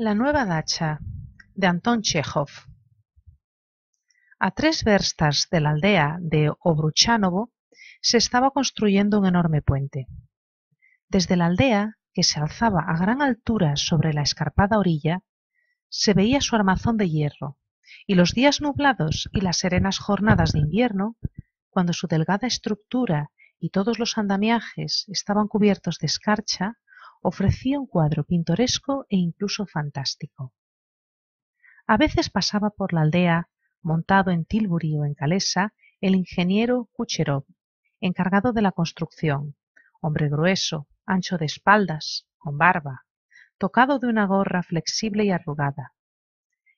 La nueva dacha de Anton Chekhov. A tres verstas de la aldea de Obruchanovo, se estaba construyendo un enorme puente. Desde la aldea, que se alzaba a gran altura sobre la escarpada orilla, se veía su armazón de hierro, y los días nublados y las serenas jornadas de invierno, cuando su delgada estructura y todos los andamiajes estaban cubiertos de escarcha, ofrecía un cuadro pintoresco e incluso fantástico. A veces pasaba por la aldea, montado en Tilbury o en Calesa, el ingeniero Kucherov, encargado de la construcción, hombre grueso, ancho de espaldas, con barba, tocado de una gorra flexible y arrugada.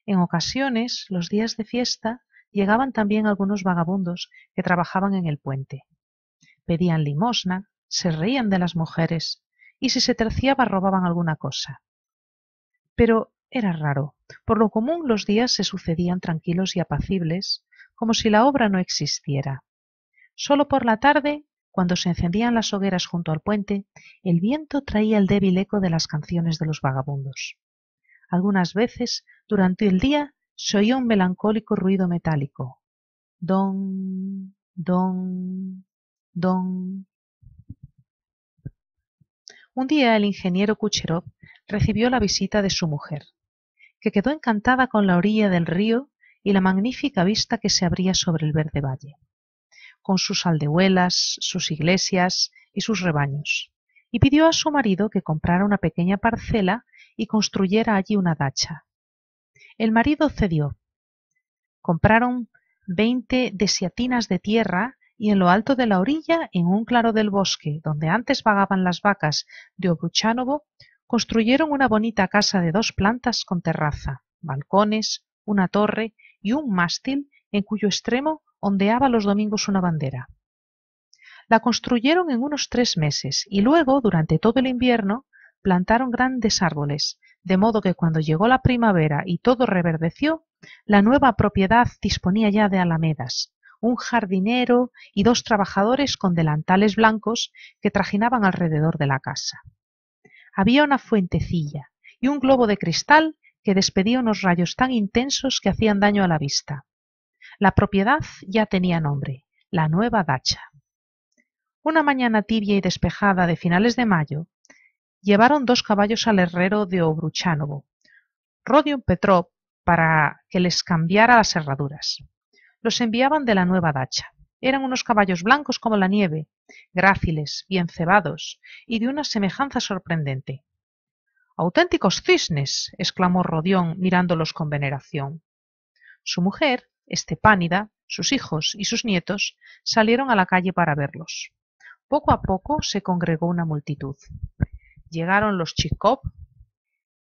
En ocasiones, los días de fiesta, llegaban también algunos vagabundos que trabajaban en el puente. Pedían limosna, se reían de las mujeres y si se terciaba robaban alguna cosa. Pero era raro. Por lo común los días se sucedían tranquilos y apacibles, como si la obra no existiera. Solo por la tarde, cuando se encendían las hogueras junto al puente, el viento traía el débil eco de las canciones de los vagabundos. Algunas veces, durante el día, se oía un melancólico ruido metálico. Don, don, don. Un día el ingeniero Kucherov recibió la visita de su mujer, que quedó encantada con la orilla del río y la magnífica vista que se abría sobre el verde valle, con sus aldehuelas, sus iglesias y sus rebaños, y pidió a su marido que comprara una pequeña parcela y construyera allí una dacha. El marido cedió. Compraron veinte desiatinas de tierra y en lo alto de la orilla, en un claro del bosque, donde antes vagaban las vacas de Obruchánovo, construyeron una bonita casa de dos plantas con terraza, balcones, una torre y un mástil en cuyo extremo ondeaba los domingos una bandera. La construyeron en unos tres meses y luego, durante todo el invierno, plantaron grandes árboles, de modo que cuando llegó la primavera y todo reverdeció, la nueva propiedad disponía ya de alamedas, un jardinero y dos trabajadores con delantales blancos que trajinaban alrededor de la casa. Había una fuentecilla y un globo de cristal que despedía unos rayos tan intensos que hacían daño a la vista. La propiedad ya tenía nombre, la nueva dacha. Una mañana tibia y despejada de finales de mayo, llevaron dos caballos al herrero de Obruchánovo, Rodion Petrov, para que les cambiara las herraduras los enviaban de la nueva dacha. Eran unos caballos blancos como la nieve, gráciles, bien cebados, y de una semejanza sorprendente. Auténticos cisnes, exclamó Rodión mirándolos con veneración. Su mujer, Estepánida, sus hijos y sus nietos salieron a la calle para verlos. Poco a poco se congregó una multitud. Llegaron los Chicop,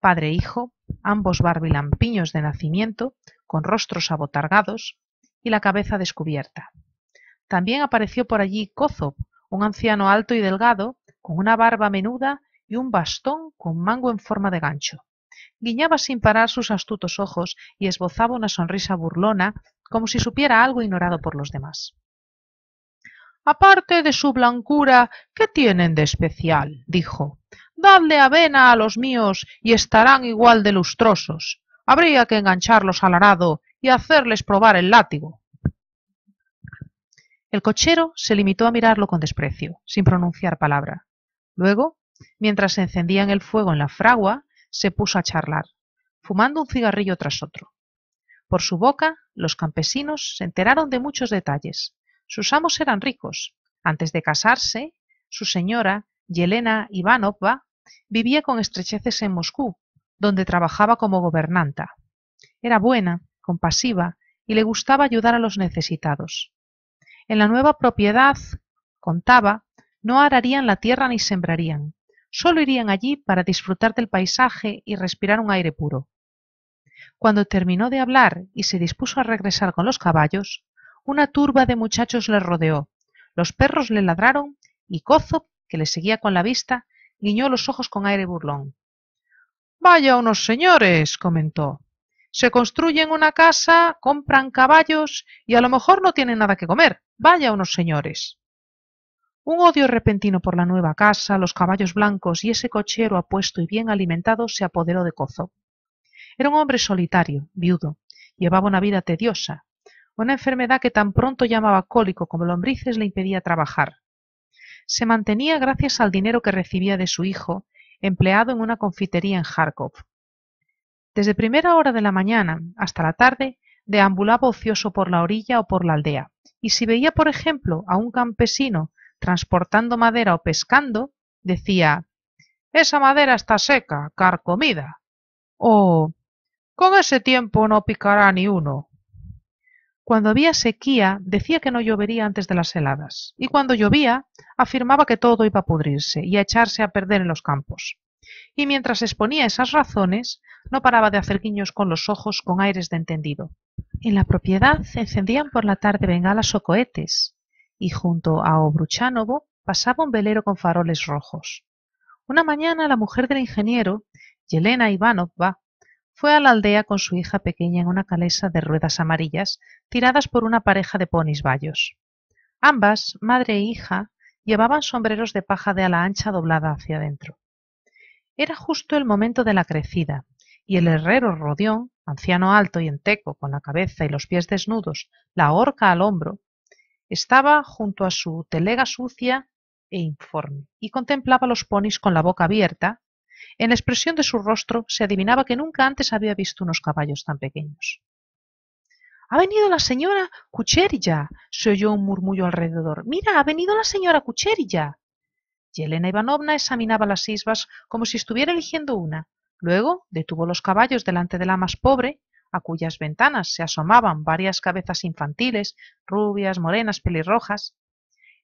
padre e hijo, ambos barbilampiños de nacimiento, con rostros abotargados, y la cabeza descubierta. También apareció por allí Cozop, un anciano alto y delgado, con una barba menuda y un bastón con mango en forma de gancho. Guiñaba sin parar sus astutos ojos y esbozaba una sonrisa burlona, como si supiera algo ignorado por los demás. Aparte de su blancura, ¿qué tienen de especial? dijo. Dadle avena a los míos y estarán igual de lustrosos. Habría que engancharlos al arado y hacerles probar el látigo. El cochero se limitó a mirarlo con desprecio, sin pronunciar palabra. Luego, mientras se encendían el fuego en la fragua, se puso a charlar, fumando un cigarrillo tras otro. Por su boca, los campesinos se enteraron de muchos detalles. Sus amos eran ricos. Antes de casarse, su señora, Yelena Ivanova, vivía con estrecheces en Moscú, donde trabajaba como gobernanta. Era buena, compasiva y le gustaba ayudar a los necesitados. En la nueva propiedad, contaba, no ararían la tierra ni sembrarían, solo irían allí para disfrutar del paisaje y respirar un aire puro. Cuando terminó de hablar y se dispuso a regresar con los caballos, una turba de muchachos le rodeó, los perros le ladraron y Cozo, que le seguía con la vista, guiñó los ojos con aire burlón. Vaya unos señores, comentó se construyen una casa, compran caballos y a lo mejor no tienen nada que comer. Vaya unos señores. Un odio repentino por la nueva casa, los caballos blancos y ese cochero apuesto y bien alimentado se apoderó de Cozo. Era un hombre solitario, viudo, llevaba una vida tediosa, una enfermedad que tan pronto llamaba cólico como lombrices le impedía trabajar. Se mantenía gracias al dinero que recibía de su hijo, empleado en una confitería en Kharkov. Desde primera hora de la mañana hasta la tarde deambulaba ocioso por la orilla o por la aldea, y si veía, por ejemplo, a un campesino transportando madera o pescando, decía Esa madera está seca, carcomida. o Con ese tiempo no picará ni uno. Cuando había sequía, decía que no llovería antes de las heladas, y cuando llovía, afirmaba que todo iba a pudrirse y a echarse a perder en los campos y mientras exponía esas razones, no paraba de hacer guiños con los ojos con aires de entendido. En la propiedad encendían por la tarde bengalas o cohetes, y junto a Obruchánovo pasaba un velero con faroles rojos. Una mañana la mujer del ingeniero, Yelena Ivanovna, fue a la aldea con su hija pequeña en una calesa de ruedas amarillas tiradas por una pareja de ponis bayos. Ambas, madre e hija, llevaban sombreros de paja de ala ancha doblada hacia adentro. Era justo el momento de la crecida, y el herrero Rodión, anciano alto y enteco, con la cabeza y los pies desnudos, la horca al hombro, estaba junto a su telega sucia e informe, y contemplaba los ponis con la boca abierta. En la expresión de su rostro se adivinaba que nunca antes había visto unos caballos tan pequeños. Ha venido la señora Cucherilla, se oyó un murmullo alrededor. Mira, ha venido la señora Cucherilla. Yelena Ivanovna examinaba las isbas como si estuviera eligiendo una. Luego detuvo los caballos delante de la más pobre, a cuyas ventanas se asomaban varias cabezas infantiles, rubias, morenas, pelirrojas.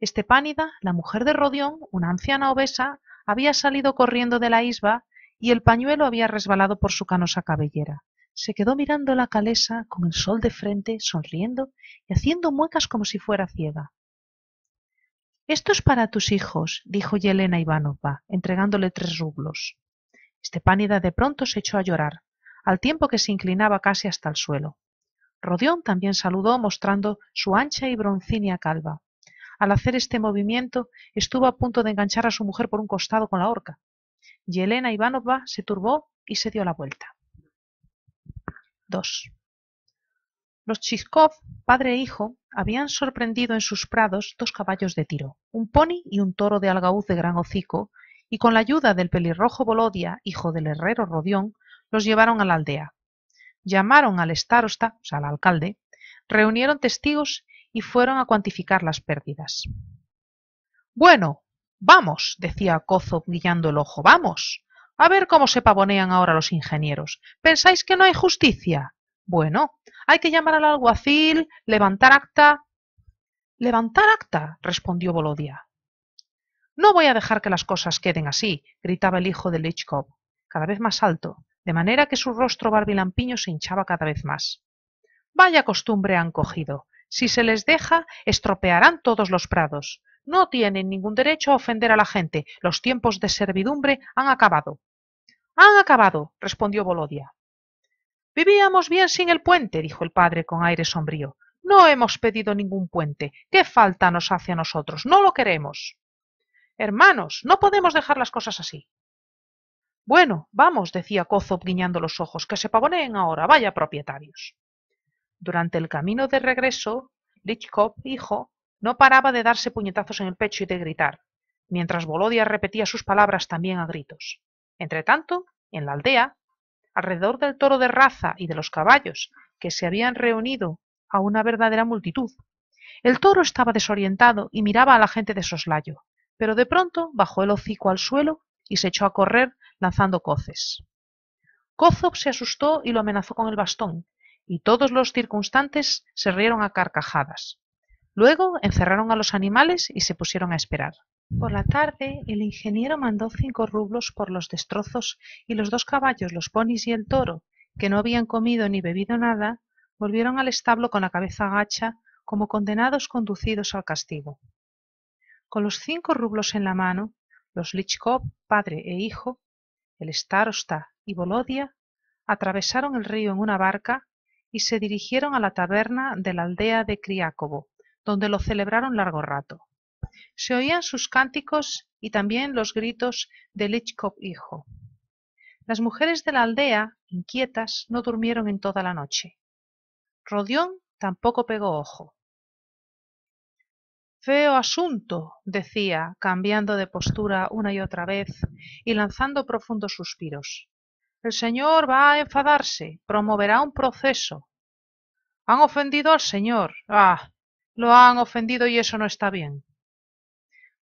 Estepánida, la mujer de Rodión, una anciana obesa, había salido corriendo de la isba y el pañuelo había resbalado por su canosa cabellera. Se quedó mirando la calesa con el sol de frente, sonriendo y haciendo muecas como si fuera ciega. Esto es para tus hijos, dijo Yelena Ivanovna, entregándole tres rublos. Estepánida de pronto se echó a llorar, al tiempo que se inclinaba casi hasta el suelo. Rodión también saludó mostrando su ancha y broncínea calva. Al hacer este movimiento, estuvo a punto de enganchar a su mujer por un costado con la horca. Yelena Ivanovna se turbó y se dio la vuelta. 2. Los Chiskov, padre e hijo, habían sorprendido en sus prados dos caballos de tiro, un pony y un toro de algaúz de gran hocico, y con la ayuda del pelirrojo Bolodia, hijo del herrero Rodión, los llevaron a la aldea. Llamaron al estarosta, o sea, al alcalde, reunieron testigos y fueron a cuantificar las pérdidas. Bueno, vamos, decía Cozo guiñando el ojo, vamos. A ver cómo se pavonean ahora los ingenieros. ¿Pensáis que no hay justicia? Bueno, hay que llamar al alguacil, levantar acta. Levantar acta, respondió Bolodia. No voy a dejar que las cosas queden así, gritaba el hijo de Lichkov, cada vez más alto, de manera que su rostro barbilampiño se hinchaba cada vez más. Vaya costumbre han cogido. Si se les deja, estropearán todos los prados. No tienen ningún derecho a ofender a la gente. Los tiempos de servidumbre han acabado. Han acabado, respondió Bolodia. Vivíamos bien sin el puente, dijo el padre con aire sombrío. No hemos pedido ningún puente. ¿Qué falta nos hace a nosotros? No lo queremos. Hermanos, no podemos dejar las cosas así. Bueno, vamos, decía Kozop guiñando los ojos, que se pavoneen ahora, vaya propietarios. Durante el camino de regreso, Lichkov, hijo, no paraba de darse puñetazos en el pecho y de gritar, mientras Volodia repetía sus palabras también a gritos. Entretanto, en la aldea, alrededor del toro de raza y de los caballos, que se habían reunido a una verdadera multitud. El toro estaba desorientado y miraba a la gente de soslayo, pero de pronto bajó el hocico al suelo y se echó a correr lanzando coces. Kozov se asustó y lo amenazó con el bastón, y todos los circunstantes se rieron a carcajadas. Luego encerraron a los animales y se pusieron a esperar. Por la tarde el ingeniero mandó cinco rublos por los destrozos y los dos caballos, los ponis y el toro, que no habían comido ni bebido nada, volvieron al establo con la cabeza agacha como condenados conducidos al castigo. Con los cinco rublos en la mano, los Lichkov, padre e hijo, el Starosta y Volodia, atravesaron el río en una barca y se dirigieron a la taberna de la aldea de Criácobo, donde lo celebraron largo rato. Se oían sus cánticos y también los gritos de Lichkov hijo. Las mujeres de la aldea, inquietas, no durmieron en toda la noche. Rodión tampoco pegó ojo. Feo asunto, decía, cambiando de postura una y otra vez y lanzando profundos suspiros. El señor va a enfadarse, promoverá un proceso. Han ofendido al señor. Ah, lo han ofendido y eso no está bien.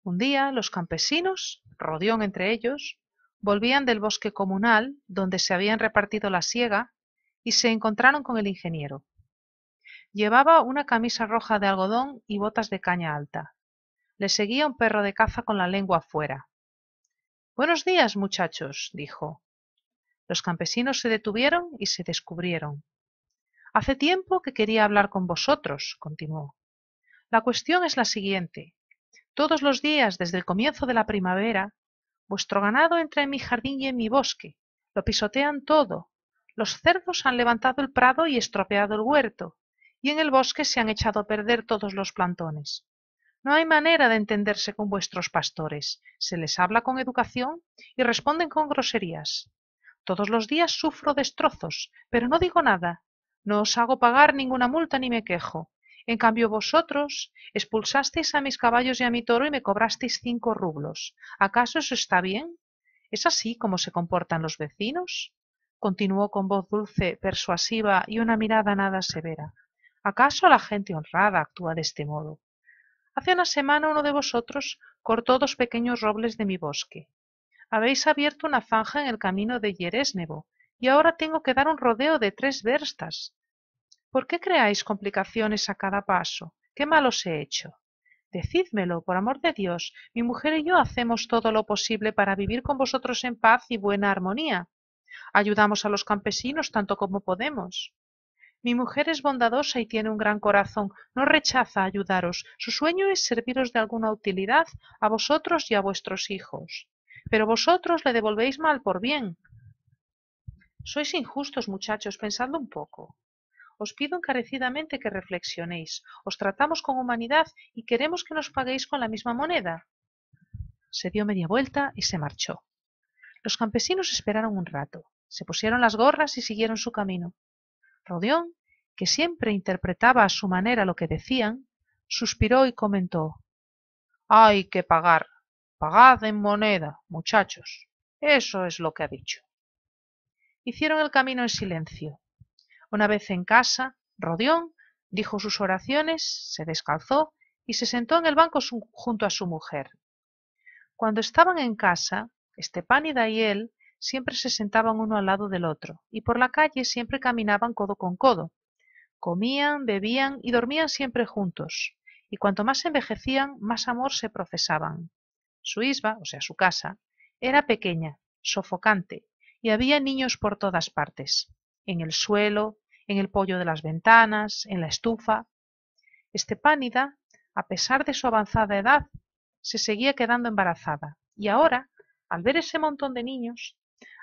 Un día los campesinos, Rodión entre ellos, volvían del bosque comunal donde se habían repartido la siega y se encontraron con el ingeniero. Llevaba una camisa roja de algodón y botas de caña alta. Le seguía un perro de caza con la lengua afuera. Buenos días, muchachos, dijo. Los campesinos se detuvieron y se descubrieron. Hace tiempo que quería hablar con vosotros, continuó. La cuestión es la siguiente. Todos los días desde el comienzo de la primavera, vuestro ganado entra en mi jardín y en mi bosque, lo pisotean todo. Los cerdos han levantado el prado y estropeado el huerto, y en el bosque se han echado a perder todos los plantones. No hay manera de entenderse con vuestros pastores. Se les habla con educación y responden con groserías. Todos los días sufro destrozos, pero no digo nada. No os hago pagar ninguna multa ni me quejo. En cambio vosotros expulsasteis a mis caballos y a mi toro y me cobrasteis cinco rublos. ¿Acaso eso está bien? ¿Es así como se comportan los vecinos? continuó con voz dulce, persuasiva y una mirada nada severa. ¿Acaso la gente honrada actúa de este modo? Hace una semana uno de vosotros cortó dos pequeños robles de mi bosque. Habéis abierto una zanja en el camino de Yeresnevo, y ahora tengo que dar un rodeo de tres verstas. ¿Por qué creáis complicaciones a cada paso? ¿Qué mal os he hecho? Decídmelo, por amor de Dios, mi mujer y yo hacemos todo lo posible para vivir con vosotros en paz y buena armonía. Ayudamos a los campesinos tanto como podemos. Mi mujer es bondadosa y tiene un gran corazón, no rechaza ayudaros. Su sueño es serviros de alguna utilidad a vosotros y a vuestros hijos. Pero vosotros le devolvéis mal por bien. Sois injustos, muchachos, pensando un poco. Os pido encarecidamente que reflexionéis. Os tratamos con humanidad y queremos que nos paguéis con la misma moneda. Se dio media vuelta y se marchó. Los campesinos esperaron un rato, se pusieron las gorras y siguieron su camino. Rodión, que siempre interpretaba a su manera lo que decían, suspiró y comentó Hay que pagar. Pagad en moneda, muchachos. Eso es lo que ha dicho. Hicieron el camino en silencio. Una vez en casa, Rodión dijo sus oraciones, se descalzó y se sentó en el banco junto a su mujer. Cuando estaban en casa, Estepánida y él siempre se sentaban uno al lado del otro, y por la calle siempre caminaban codo con codo. Comían, bebían y dormían siempre juntos, y cuanto más envejecían, más amor se profesaban. Su isba, o sea, su casa, era pequeña, sofocante, y había niños por todas partes en el suelo, en el pollo de las ventanas, en la estufa. Estepánida, a pesar de su avanzada edad, se seguía quedando embarazada y ahora, al ver ese montón de niños,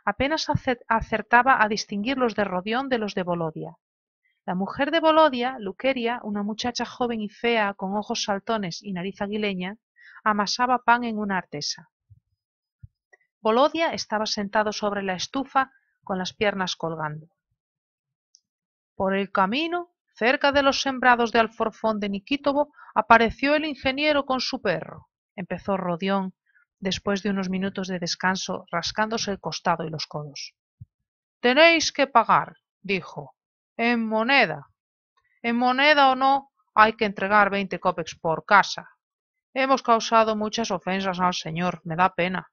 apenas acertaba a distinguirlos de Rodión de los de Bolodia. La mujer de Bolodia, Luqueria, una muchacha joven y fea con ojos saltones y nariz aguileña, amasaba pan en una artesa. Bolodia estaba sentado sobre la estufa con las piernas colgando. Por el camino, cerca de los sembrados de alforfón de Niquítobo, apareció el ingeniero con su perro. Empezó Rodión, después de unos minutos de descanso, rascándose el costado y los codos. Tenéis que pagar, dijo, en moneda. En moneda o no, hay que entregar veinte copex por casa. Hemos causado muchas ofensas al señor, me da pena.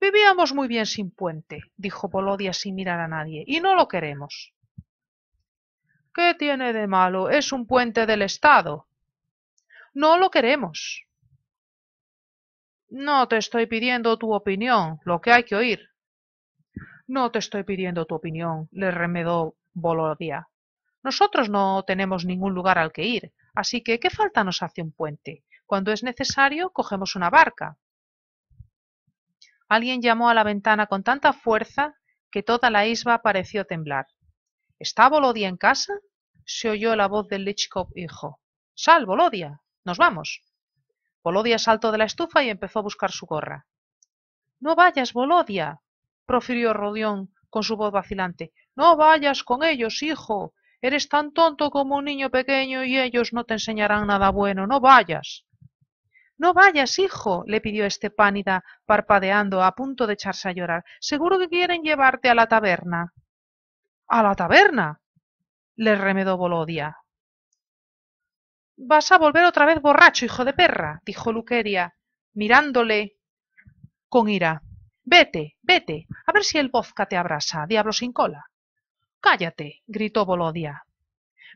Vivíamos muy bien sin puente, dijo Polodia sin mirar a nadie, y no lo queremos. ¿Qué tiene de malo? Es un puente del Estado. No lo queremos. No te estoy pidiendo tu opinión, lo que hay que oír. No te estoy pidiendo tu opinión, le remedó Bolodia. Nosotros no tenemos ningún lugar al que ir, así que ¿qué falta nos hace un puente? Cuando es necesario, cogemos una barca alguien llamó a la ventana con tanta fuerza que toda la isba pareció temblar. ¿Está Volodia en casa? se oyó la voz del Lichkov hijo. ¡Sal, Volodia! ¡Nos vamos! Volodia saltó de la estufa y empezó a buscar su gorra. No vayas, Volodia, profirió Rodión con su voz vacilante. No vayas con ellos, hijo. Eres tan tonto como un niño pequeño y ellos no te enseñarán nada bueno. No vayas. No vayas, hijo, le pidió Estepánida, parpadeando, a punto de echarse a llorar. Seguro que quieren llevarte a la taberna. ¿A la taberna? le remedó Bolodia. Vas a volver otra vez borracho, hijo de perra, dijo Luqueria, mirándole con ira. Vete, vete, a ver si el vodka te abrasa, diablo sin cola. Cállate, gritó Bolodia.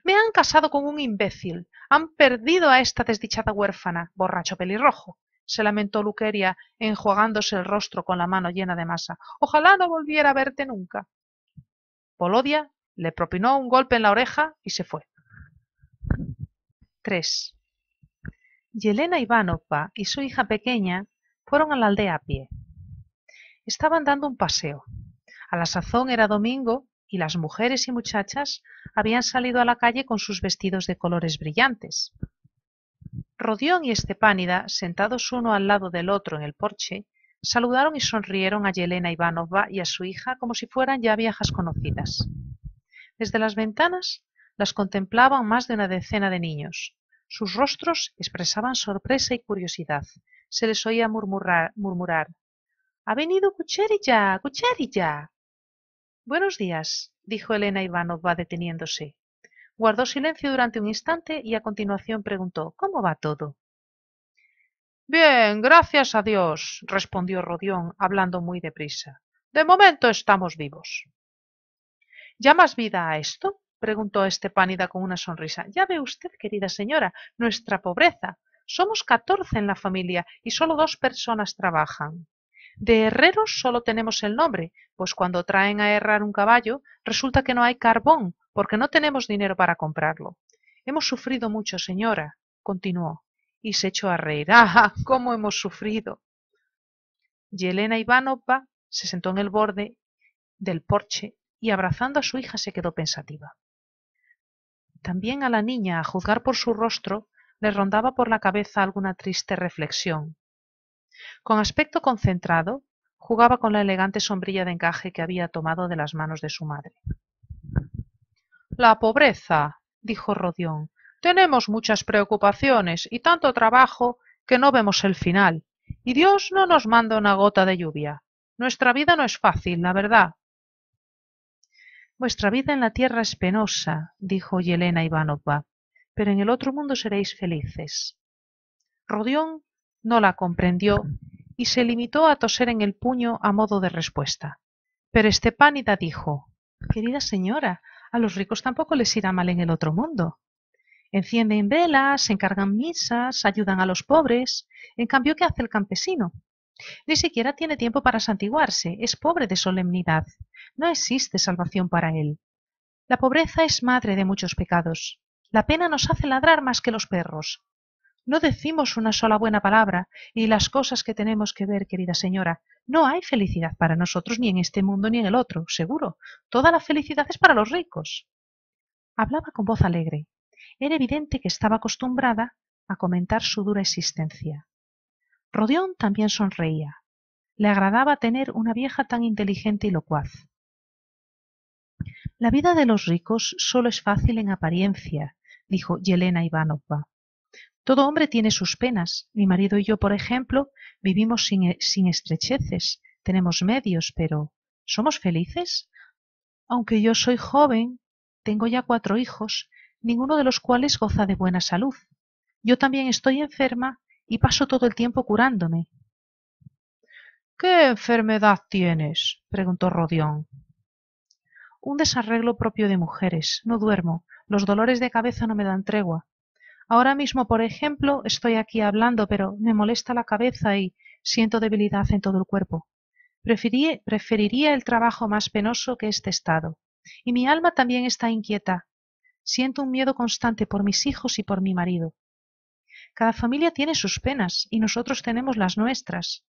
Me han casado con un imbécil. Han perdido a esta desdichada huérfana, borracho pelirrojo se lamentó Luqueria, enjuagándose el rostro con la mano llena de masa. Ojalá no volviera a verte nunca. Polodia le propinó un golpe en la oreja y se fue. 3. Yelena Ivanova y su hija pequeña fueron a la aldea a pie. Estaban dando un paseo. A la sazón era domingo y las mujeres y muchachas habían salido a la calle con sus vestidos de colores brillantes. Rodión y Estepánida, sentados uno al lado del otro en el porche, saludaron y sonrieron a Yelena Ivánova y a su hija como si fueran ya viejas conocidas. Desde las ventanas las contemplaban más de una decena de niños. Sus rostros expresaban sorpresa y curiosidad. Se les oía murmurar, murmurar, Ha venido Cucherilla, Cucherilla. Buenos días, dijo Elena Ivanova deteniéndose. Guardó silencio durante un instante y a continuación preguntó ¿Cómo va todo? Bien, gracias a Dios, respondió Rodión, hablando muy deprisa. De momento estamos vivos. ¿Llamas vida a esto? preguntó Estepánida con una sonrisa. Ya ve usted, querida señora, nuestra pobreza. Somos catorce en la familia y solo dos personas trabajan. De herreros solo tenemos el nombre, pues cuando traen a herrar un caballo resulta que no hay carbón, porque no tenemos dinero para comprarlo. Hemos sufrido mucho, señora, continuó, y se echó a reír. ¡Ah! ¿Cómo hemos sufrido? Yelena Ivanova se sentó en el borde del porche y abrazando a su hija se quedó pensativa. También a la niña, a juzgar por su rostro, le rondaba por la cabeza alguna triste reflexión, con aspecto concentrado, jugaba con la elegante sombrilla de encaje que había tomado de las manos de su madre. La pobreza, dijo Rodión. Tenemos muchas preocupaciones y tanto trabajo que no vemos el final. Y Dios no nos manda una gota de lluvia. Nuestra vida no es fácil, la verdad. Vuestra vida en la tierra es penosa, dijo Yelena Ivanova, pero en el otro mundo seréis felices. Rodión no la comprendió y se limitó a toser en el puño a modo de respuesta. Pero Estepánida dijo Querida señora, a los ricos tampoco les irá mal en el otro mundo. Encienden velas, encargan misas, ayudan a los pobres. En cambio, ¿qué hace el campesino? Ni siquiera tiene tiempo para santiguarse, es pobre de solemnidad. No existe salvación para él. La pobreza es madre de muchos pecados. La pena nos hace ladrar más que los perros. No decimos una sola buena palabra y las cosas que tenemos que ver, querida señora. No hay felicidad para nosotros ni en este mundo ni en el otro, seguro. Toda la felicidad es para los ricos. Hablaba con voz alegre. Era evidente que estaba acostumbrada a comentar su dura existencia. Rodión también sonreía. Le agradaba tener una vieja tan inteligente y locuaz. La vida de los ricos solo es fácil en apariencia, dijo Yelena Ivanova. Todo hombre tiene sus penas. Mi marido y yo, por ejemplo, vivimos e, sin, estrecheces. Tenemos medios, pero ¿somos felices? Aunque yo soy joven, tengo ya cuatro hijos, ninguno de los cuales goza de buena salud. Yo también estoy enferma y paso todo el tiempo curándome. ¿Qué enfermedad tienes? preguntó Rodión. Un desarreglo propio de mujeres. No duermo. Los dolores de cabeza no me dan tregua. Ahora mismo, por ejemplo, estoy aquí hablando, pero me molesta la cabeza y siento debilidad en todo el cuerpo. Preferiría, preferiría el trabajo más penoso que este estado. Y mi alma también está inquieta. Siento un miedo constante por mis hijos y por mi marido. Cada familia tiene sus penas y nosotros tenemos las nuestras.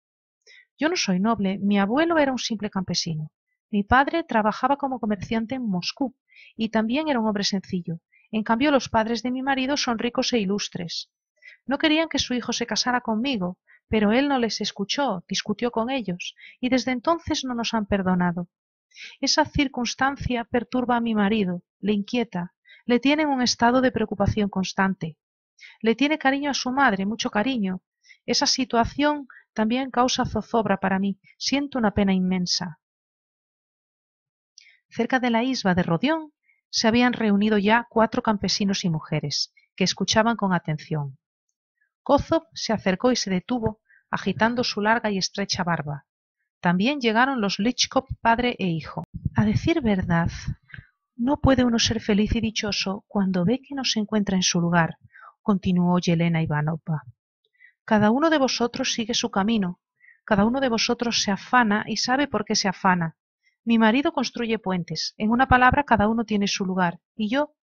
Yo no soy noble, mi abuelo era un simple campesino. Mi padre trabajaba como comerciante en Moscú y también era un hombre sencillo. En cambio, los padres de mi marido son ricos e ilustres. No querían que su hijo se casara conmigo, pero él no les escuchó, discutió con ellos, y desde entonces no nos han perdonado. Esa circunstancia perturba a mi marido, le inquieta, le tiene en un estado de preocupación constante. Le tiene cariño a su madre, mucho cariño. Esa situación también causa zozobra para mí. Siento una pena inmensa. Cerca de la isla de Rodión se habían reunido ya cuatro campesinos y mujeres, que escuchaban con atención. Kozov se acercó y se detuvo, agitando su larga y estrecha barba. También llegaron los Lichkov padre e hijo. A decir verdad, no puede uno ser feliz y dichoso cuando ve que no se encuentra en su lugar, continuó Yelena Ivanovna. Cada uno de vosotros sigue su camino, cada uno de vosotros se afana y sabe por qué se afana, mi marido construye puentes. En una palabra, cada uno tiene su lugar. Y yo,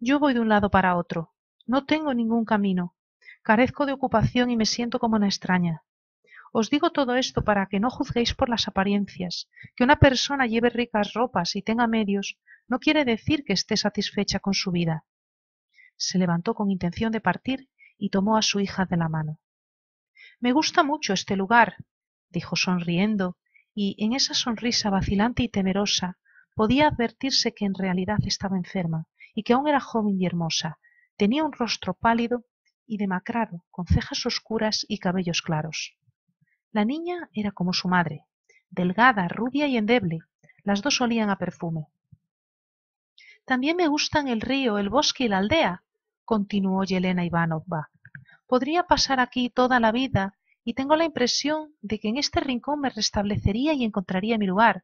yo voy de un lado para otro. No tengo ningún camino. Carezco de ocupación y me siento como una extraña. Os digo todo esto para que no juzguéis por las apariencias. Que una persona lleve ricas ropas y tenga medios no quiere decir que esté satisfecha con su vida. Se levantó con intención de partir y tomó a su hija de la mano. Me gusta mucho este lugar, dijo sonriendo, y en esa sonrisa vacilante y temerosa podía advertirse que en realidad estaba enferma y que aún era joven y hermosa. Tenía un rostro pálido y demacrado, con cejas oscuras y cabellos claros. La niña era como su madre, delgada, rubia y endeble. Las dos olían a perfume. También me gustan el río, el bosque y la aldea, continuó Yelena Ivanovna. Podría pasar aquí toda la vida y tengo la impresión de que en este rincón me restablecería y encontraría mi lugar.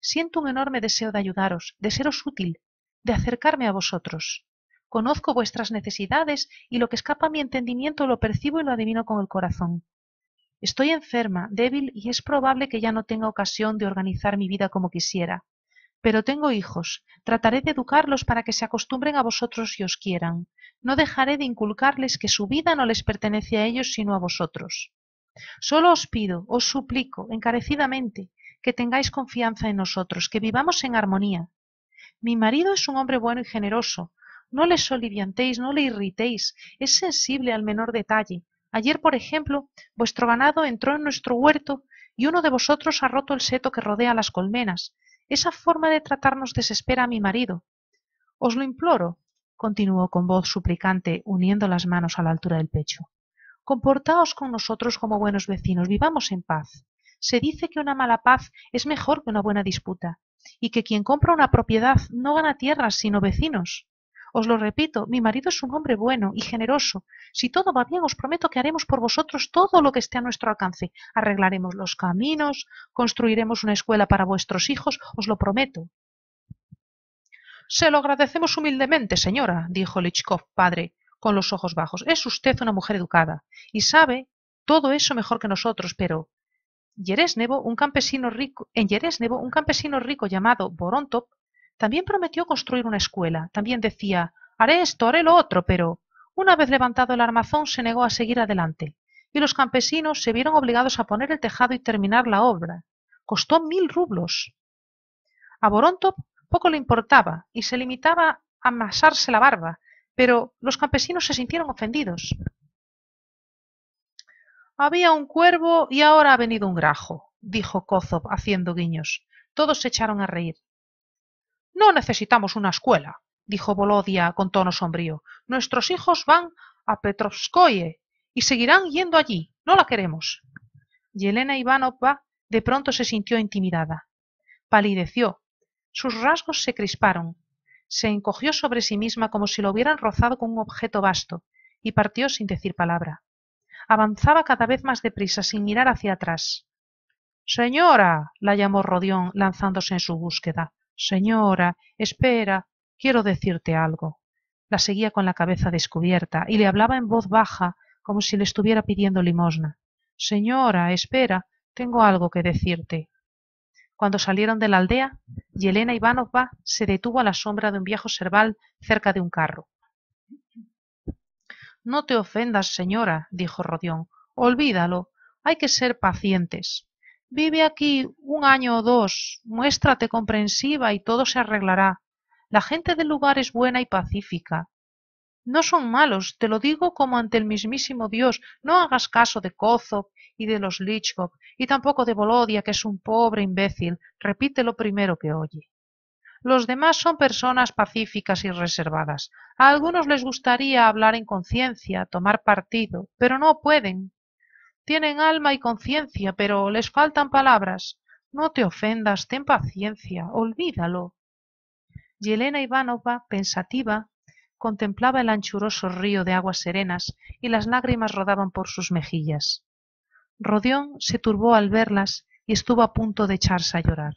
Siento un enorme deseo de ayudaros, de seros útil, de acercarme a vosotros. Conozco vuestras necesidades y lo que escapa a mi entendimiento lo percibo y lo adivino con el corazón. Estoy enferma, débil y es probable que ya no tenga ocasión de organizar mi vida como quisiera. Pero tengo hijos, trataré de educarlos para que se acostumbren a vosotros y os quieran. No dejaré de inculcarles que su vida no les pertenece a ellos sino a vosotros. Solo os pido, os suplico encarecidamente que tengáis confianza en nosotros, que vivamos en armonía. Mi marido es un hombre bueno y generoso. No le soliviantéis, no le irritéis. Es sensible al menor detalle. Ayer, por ejemplo, vuestro ganado entró en nuestro huerto y uno de vosotros ha roto el seto que rodea las colmenas. Esa forma de tratarnos desespera a mi marido. Os lo imploro, continuó con voz suplicante, uniendo las manos a la altura del pecho. Comportaos con nosotros como buenos vecinos, vivamos en paz. Se dice que una mala paz es mejor que una buena disputa, y que quien compra una propiedad no gana tierras sino vecinos. Os lo repito, mi marido es un hombre bueno y generoso. Si todo va bien, os prometo que haremos por vosotros todo lo que esté a nuestro alcance. Arreglaremos los caminos, construiremos una escuela para vuestros hijos, os lo prometo. Se lo agradecemos humildemente, señora, dijo Lichkov padre con los ojos bajos. Es usted una mujer educada y sabe todo eso mejor que nosotros, pero Yeresnevo, un campesino rico, en Yeresnevo, un campesino rico llamado Borontop, también prometió construir una escuela. También decía, haré esto, haré lo otro, pero una vez levantado el armazón se negó a seguir adelante, y los campesinos se vieron obligados a poner el tejado y terminar la obra. Costó mil rublos. A Borontop poco le importaba y se limitaba a amasarse la barba, pero los campesinos se sintieron ofendidos. Había un cuervo y ahora ha venido un grajo, dijo Kozov haciendo guiños. Todos se echaron a reír. No necesitamos una escuela, dijo Bolodia con tono sombrío. Nuestros hijos van a Petrovskoye y seguirán yendo allí. No la queremos. Yelena Ivanovna de pronto se sintió intimidada. Palideció. Sus rasgos se crisparon se encogió sobre sí misma como si lo hubieran rozado con un objeto vasto, y partió sin decir palabra. Avanzaba cada vez más deprisa, sin mirar hacia atrás. Señora. la llamó Rodión, lanzándose en su búsqueda. Señora, espera, quiero decirte algo. La seguía con la cabeza descubierta y le hablaba en voz baja, como si le estuviera pidiendo limosna. Señora, espera, tengo algo que decirte. Cuando salieron de la aldea, Yelena Ivánova se detuvo a la sombra de un viejo serval cerca de un carro. No te ofendas, señora, dijo Rodión. Olvídalo. Hay que ser pacientes. Vive aquí un año o dos, muéstrate comprensiva y todo se arreglará. La gente del lugar es buena y pacífica. No son malos, te lo digo como ante el mismísimo Dios. No hagas caso de Kozov y de los Lichkov, y tampoco de Volodia, que es un pobre imbécil. Repite lo primero que oye. Los demás son personas pacíficas y reservadas. A algunos les gustaría hablar en conciencia, tomar partido, pero no pueden. Tienen alma y conciencia, pero les faltan palabras. No te ofendas, ten paciencia, olvídalo. Yelena Ivanova, pensativa, contemplaba el anchuroso río de aguas serenas y las lágrimas rodaban por sus mejillas. Rodión se turbó al verlas y estuvo a punto de echarse a llorar.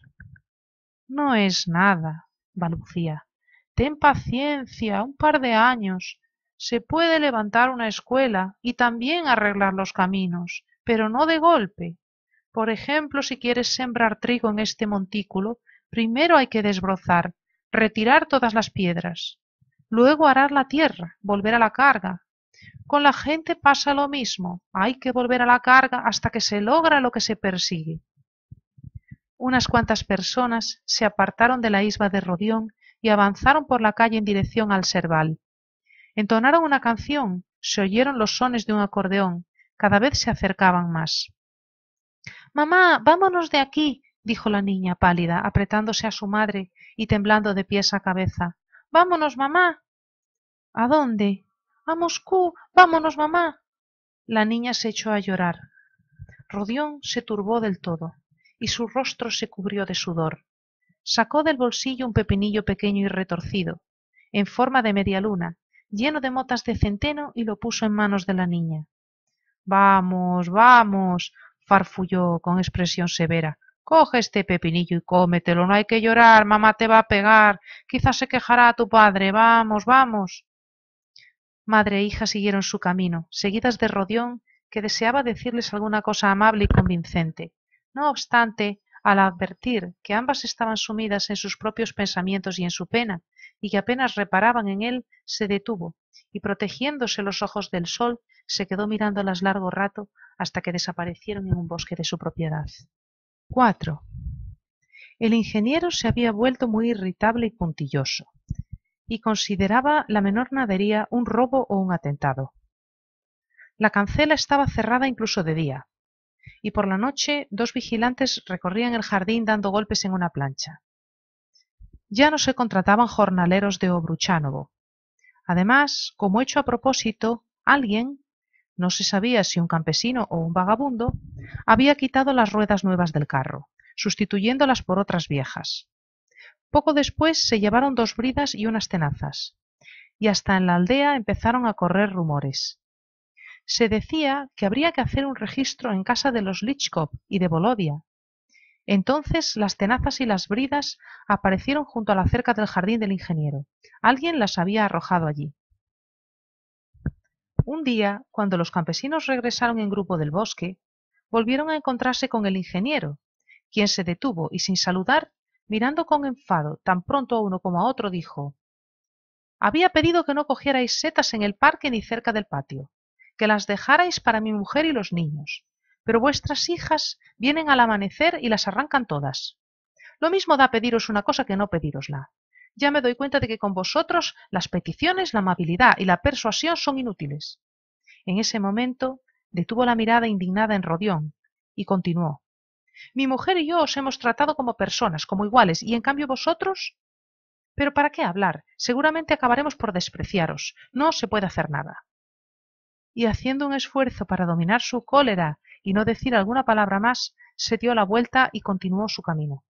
No es nada, balbucía. Ten paciencia, un par de años. Se puede levantar una escuela y también arreglar los caminos, pero no de golpe. Por ejemplo, si quieres sembrar trigo en este montículo, primero hay que desbrozar, retirar todas las piedras luego arar la tierra, volver a la carga. Con la gente pasa lo mismo, hay que volver a la carga hasta que se logra lo que se persigue. Unas cuantas personas se apartaron de la isla de Rodión y avanzaron por la calle en dirección al Serval. Entonaron una canción, se oyeron los sones de un acordeón, cada vez se acercaban más. Mamá, vámonos de aquí, dijo la niña pálida, apretándose a su madre y temblando de pies a cabeza. Vámonos, mamá. ¿A dónde? A Moscú. Vámonos, mamá. La niña se echó a llorar. Rodión se turbó del todo, y su rostro se cubrió de sudor. Sacó del bolsillo un pepinillo pequeño y retorcido, en forma de media luna, lleno de motas de centeno, y lo puso en manos de la niña. Vamos, vamos, farfulló con expresión severa. Coge este pepinillo y cómetelo, no hay que llorar, mamá te va a pegar, quizás se quejará a tu padre, vamos, vamos. Madre e hija siguieron su camino, seguidas de Rodión, que deseaba decirles alguna cosa amable y convincente. No obstante, al advertir que ambas estaban sumidas en sus propios pensamientos y en su pena, y que apenas reparaban en él, se detuvo, y protegiéndose los ojos del sol, se quedó mirándolas largo rato hasta que desaparecieron en un bosque de su propiedad. 4. El ingeniero se había vuelto muy irritable y puntilloso, y consideraba la menor nadería un robo o un atentado. La cancela estaba cerrada incluso de día, y por la noche dos vigilantes recorrían el jardín dando golpes en una plancha. Ya no se contrataban jornaleros de Obruchánovo. Además, como hecho a propósito, alguien, no se sabía si un campesino o un vagabundo, había quitado las ruedas nuevas del carro, sustituyéndolas por otras viejas. Poco después se llevaron dos bridas y unas tenazas, y hasta en la aldea empezaron a correr rumores. Se decía que habría que hacer un registro en casa de los Lichkov y de Bolodia. Entonces las tenazas y las bridas aparecieron junto a la cerca del jardín del ingeniero. Alguien las había arrojado allí. Un día, cuando los campesinos regresaron en grupo del bosque, volvieron a encontrarse con el ingeniero, quien se detuvo y sin saludar, mirando con enfado tan pronto a uno como a otro, dijo Había pedido que no cogierais setas en el parque ni cerca del patio, que las dejarais para mi mujer y los niños, pero vuestras hijas vienen al amanecer y las arrancan todas. Lo mismo da pediros una cosa que no pedirosla ya me doy cuenta de que con vosotros las peticiones, la amabilidad y la persuasión son inútiles. En ese momento detuvo la mirada indignada en Rodión y continuó. Mi mujer y yo os hemos tratado como personas, como iguales, y en cambio vosotros. Pero ¿para qué hablar? Seguramente acabaremos por despreciaros. No se puede hacer nada. Y haciendo un esfuerzo para dominar su cólera y no decir alguna palabra más, se dio la vuelta y continuó su camino.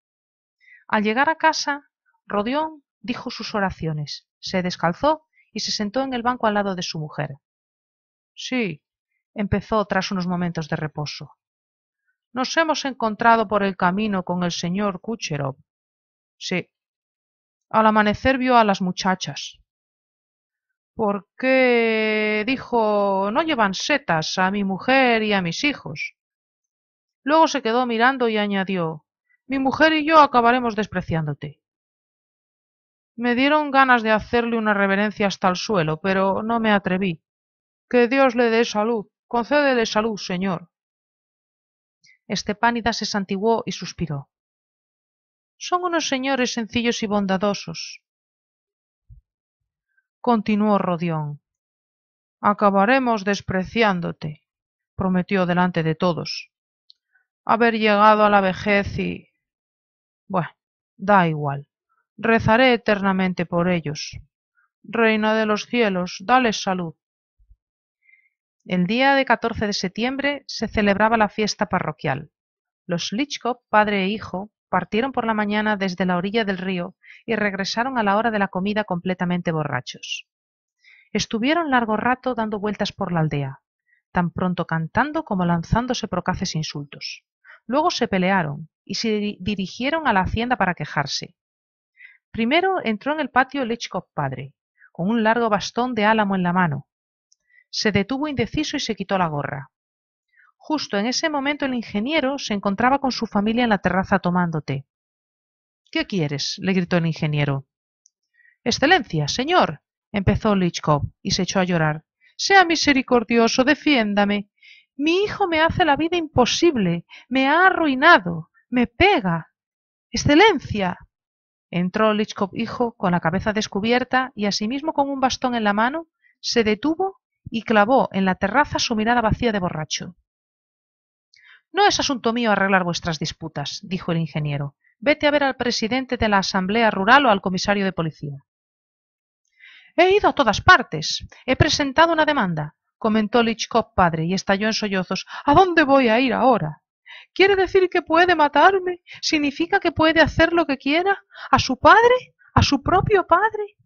Al llegar a casa, Rodión dijo sus oraciones, se descalzó y se sentó en el banco al lado de su mujer. Sí, empezó tras unos momentos de reposo. Nos hemos encontrado por el camino con el señor Kucherov. Sí. Al amanecer vio a las muchachas. ¿Por qué? dijo, no llevan setas a mi mujer y a mis hijos. Luego se quedó mirando y añadió, mi mujer y yo acabaremos despreciándote. Me dieron ganas de hacerle una reverencia hasta el suelo, pero no me atreví. Que Dios le dé salud. Concédele salud, señor. Estepánida se santiguó y suspiró. Son unos señores sencillos y bondadosos. Continuó Rodión. Acabaremos despreciándote, prometió delante de todos. Haber llegado a la vejez y... Bueno, da igual rezaré eternamente por ellos. Reina de los cielos, dales salud. El día de 14 de septiembre se celebraba la fiesta parroquial. Los Lichkop, padre e hijo, partieron por la mañana desde la orilla del río y regresaron a la hora de la comida completamente borrachos. Estuvieron largo rato dando vueltas por la aldea, tan pronto cantando como lanzándose procaces insultos. Luego se pelearon y se dirigieron a la hacienda para quejarse, Primero entró en el patio Lechkov padre, con un largo bastón de álamo en la mano. Se detuvo indeciso y se quitó la gorra. Justo en ese momento el ingeniero se encontraba con su familia en la terraza tomando té. ¿Qué quieres? le gritó el ingeniero. Excelencia, señor, empezó Lichkov y se echó a llorar. Sea misericordioso, defiéndame. Mi hijo me hace la vida imposible, me ha arruinado, me pega. Excelencia, Entró Lichkov hijo con la cabeza descubierta y asimismo con un bastón en la mano, se detuvo y clavó en la terraza su mirada vacía de borracho. No es asunto mío arreglar vuestras disputas, dijo el ingeniero. Vete a ver al presidente de la Asamblea Rural o al comisario de policía. He ido a todas partes. He presentado una demanda, comentó Lichkov padre y estalló en sollozos. ¿A dónde voy a ir ahora? ¿Quiere decir que puede matarme? ¿Significa que puede hacer lo que quiera? ¿A su padre? ¿A su propio padre?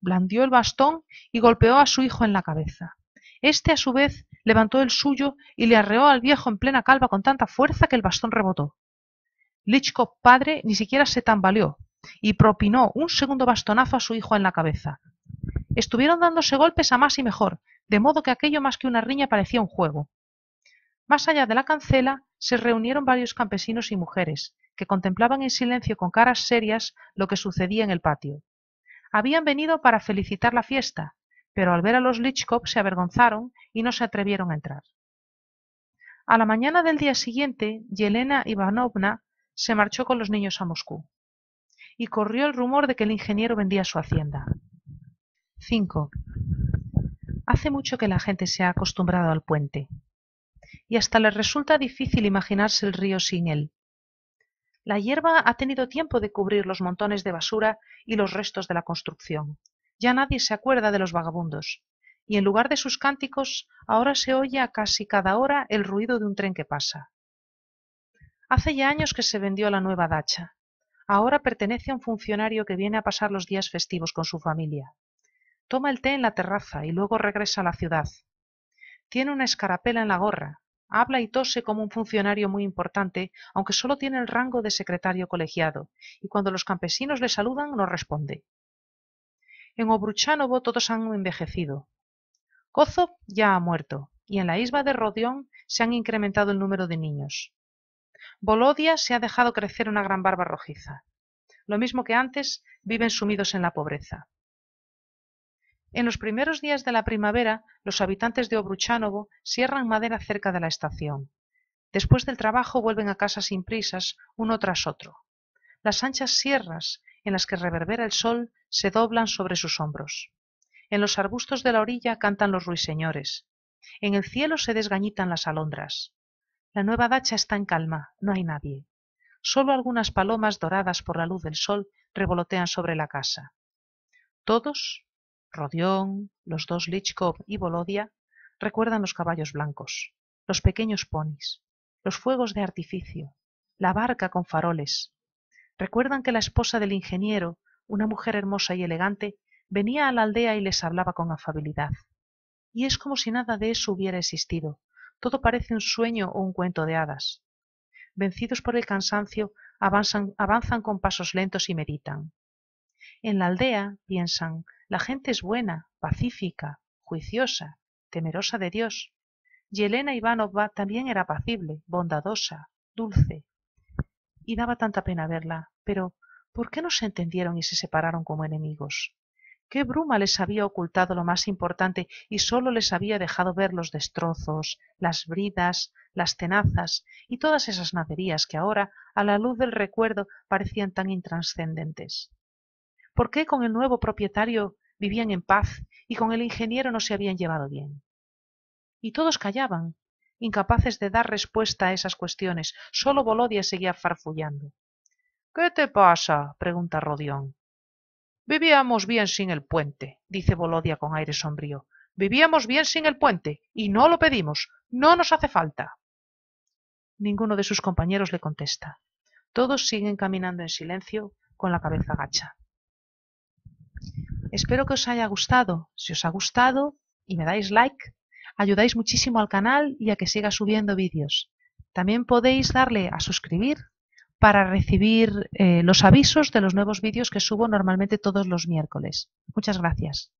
Blandió el bastón y golpeó a su hijo en la cabeza. Este, a su vez, levantó el suyo y le arreó al viejo en plena calva con tanta fuerza que el bastón rebotó. Lichkov padre ni siquiera se tambaleó y propinó un segundo bastonazo a su hijo en la cabeza. Estuvieron dándose golpes a más y mejor, de modo que aquello más que una riña parecía un juego. Más allá de la cancela se reunieron varios campesinos y mujeres, que contemplaban en silencio con caras serias lo que sucedía en el patio. Habían venido para felicitar la fiesta, pero al ver a los Lichkov se avergonzaron y no se atrevieron a entrar. A la mañana del día siguiente, Yelena Ivanovna se marchó con los niños a Moscú y corrió el rumor de que el ingeniero vendía su hacienda. 5. Hace mucho que la gente se ha acostumbrado al puente, y hasta les resulta difícil imaginarse el río sin él. La hierba ha tenido tiempo de cubrir los montones de basura y los restos de la construcción. Ya nadie se acuerda de los vagabundos, y en lugar de sus cánticos ahora se oye a casi cada hora el ruido de un tren que pasa. Hace ya años que se vendió la nueva dacha. Ahora pertenece a un funcionario que viene a pasar los días festivos con su familia. Toma el té en la terraza y luego regresa a la ciudad. Tiene una escarapela en la gorra, Habla y tose como un funcionario muy importante, aunque solo tiene el rango de secretario colegiado, y cuando los campesinos le saludan no responde. En Obruchánovo todos han envejecido. Kozov ya ha muerto, y en la isla de Rodión se han incrementado el número de niños. Bolodia se ha dejado crecer una gran barba rojiza. Lo mismo que antes, viven sumidos en la pobreza. En los primeros días de la primavera, los habitantes de Obruchánovo cierran madera cerca de la estación. Después del trabajo vuelven a casa sin prisas, uno tras otro. Las anchas sierras, en las que reverbera el sol, se doblan sobre sus hombros. En los arbustos de la orilla cantan los ruiseñores. En el cielo se desgañitan las alondras. La nueva dacha está en calma, no hay nadie. Solo algunas palomas doradas por la luz del sol revolotean sobre la casa. Todos, Rodión, los dos Lichkov y Volodia recuerdan los caballos blancos, los pequeños ponis, los fuegos de artificio, la barca con faroles. Recuerdan que la esposa del ingeniero, una mujer hermosa y elegante, venía a la aldea y les hablaba con afabilidad. Y es como si nada de eso hubiera existido. Todo parece un sueño o un cuento de hadas. Vencidos por el cansancio, avanzan, avanzan con pasos lentos y meditan. En la aldea, piensan, la gente es buena, pacífica, juiciosa, temerosa de Dios. Y Elena Ivanova también era apacible, bondadosa, dulce. Y daba tanta pena verla, pero ¿por qué no se entendieron y se separaron como enemigos? ¿Qué bruma les había ocultado lo más importante y sólo les había dejado ver los destrozos, las bridas, las tenazas y todas esas naderías que ahora, a la luz del recuerdo, parecían tan intranscendentes? ¿Por qué con el nuevo propietario vivían en paz y con el ingeniero no se habían llevado bien? Y todos callaban, incapaces de dar respuesta a esas cuestiones. Solo Bolodia seguía farfullando. ¿Qué te pasa? pregunta Rodión. Vivíamos bien sin el puente, dice Bolodia con aire sombrío. Vivíamos bien sin el puente, y no lo pedimos. No nos hace falta. Ninguno de sus compañeros le contesta. Todos siguen caminando en silencio, con la cabeza gacha. Espero que os haya gustado. Si os ha gustado y me dais like, ayudáis muchísimo al canal y a que siga subiendo vídeos. También podéis darle a suscribir para recibir eh, los avisos de los nuevos vídeos que subo normalmente todos los miércoles. Muchas gracias.